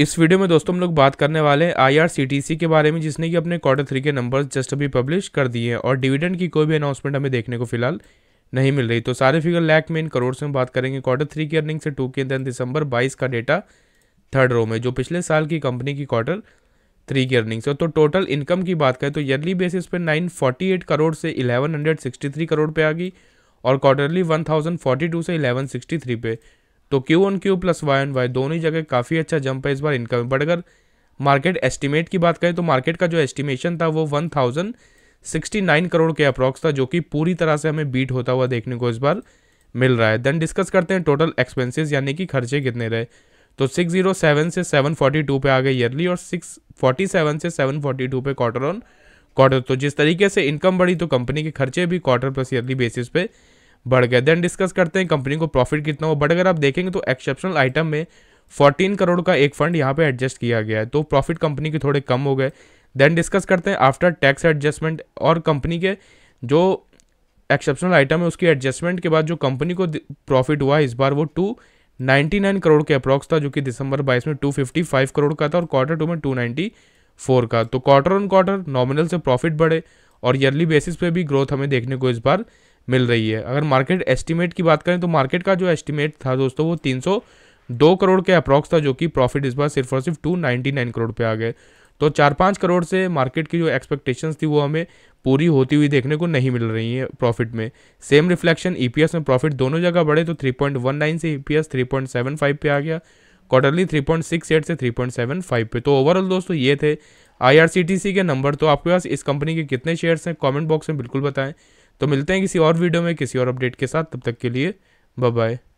इस वीडियो में दोस्तों हम लोग बात करने वाले हैं सी के बारे में जिसने कि अपने क्वार्टर थ्री के नंबर्स जस्ट अभी पब्लिश कर दिए हैं और डिविडेंड की कोई भी अनाउंसमेंट हमें देखने को फिलहाल नहीं मिल रही तो सारे फिगर लैक में इन करोड़ से हम बात करेंगे क्वार्टर थ्री की अर्निंग से टू के दिन दिसंबर बाईस का डेटा थर्ड रो में जो पिछले साल की कंपनी की क्वार्टर थ्री की अर्निंग से तो टोटल इनकम की बात करें तो ईयरली बेसिस पे एट करोड़ से थ्री करोड़ पे आ गई और क्वार्टरली टू से थ्री पे तो Q on Q plus Y on Y दोनों ही जगह काफ़ी अच्छा जंप है इस बार इनकम बट अगर मार्केट एस्टिमेट की बात करें तो मार्केट का जो एस्टिमेशन था वो one thousand sixty nine crore के अप्रॉक्स था जो कि पूरी तरह से हमें बीट होता हुआ देखने को इस बार मिल रहा है देन डिस्कस करते हैं टोटल एक्सपेंसिस यानी कि खर्चे कितने रहे तो 607 से 742 पे आ गए ईयरली और 647 से 742 पे क्वार्टर ऑन क्वार्टर तो जिस तरीके से इनकम बढ़ी तो कंपनी के खर्चे भी क्वार्टर प्लस ईयरली बेसिस पे बढ़ गया देन डिस्कस करते हैं कंपनी को प्रॉफिट कितना हुआ बट अगर आप देखेंगे तो एक्सेप्शनल आइटम में 14 करोड़ का एक फंड यहाँ पे एडजस्ट किया गया है तो प्रॉफिट कंपनी के थोड़े कम हो गए देन डिस्कस करते हैं आफ्टर टैक्स एडजस्टमेंट और कंपनी के जो एक्सेप्शनल आइटम है उसकी एडजस्टमेंट के बाद जो कंपनी को प्रॉफिट हुआ इस बार वो टू नाइन करोड़ के अप्रॉक्स था जो कि दिसंबर बाईस में फाइव करोड़ का था और क्वार्टर टू में फोर का तो क्वार्टर ऑन क्वार्टर नॉमिनल से प्रॉफिट बढ़े और ईयरली बेसिस पे भी ग्रोथ हमें देखने को इस बार मिल रही है अगर मार्केट एस्टिमेट की बात करें तो मार्केट का जो एस्टिमेट था दोस्तों वो तीन दो करोड़ के अप्रॉक्स था जो कि प्रॉफिट इस बार सिर्फ और सिर्फ टू नाइन्टी नाइन करोड़ पे आ गए तो चार पाँच करोड़ से मार्केट की जो एक्सपेक्टेशंस थी वो हमें पूरी होती हुई देखने को नहीं मिल रही है प्रॉफिट में सेम रिफ्लेक्शन ईपीएस में प्रॉफिट दोनों जगह बढ़े तो 3.19 से ईपीएस e 3.75 पे आ गया क्वार्टरली 3.68 से 3.75 पे तो ओवरऑल दोस्तों ये थे आई के नंबर तो आपके पास इस कंपनी के कितने शेयर्स हैं कॉमेंट बॉक्स में बिल्कुल बताएं तो मिलते हैं किसी और वीडियो में किसी और अपडेट के साथ तब तक के लिए बाय